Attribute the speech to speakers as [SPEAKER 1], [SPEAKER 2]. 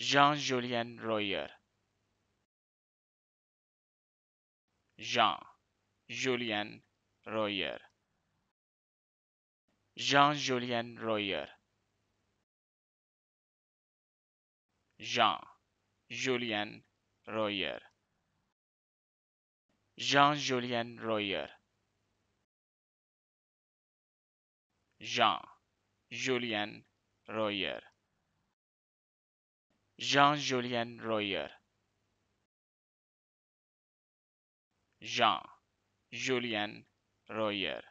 [SPEAKER 1] Jean-Julien Royer. Jean-Julien Royer. Jean-Julien Royer. Jean-Julien Royer. Jean-Julien Royer. Jean-Julien Royer. Jean-Julien Royer. Jean-Julien Royer.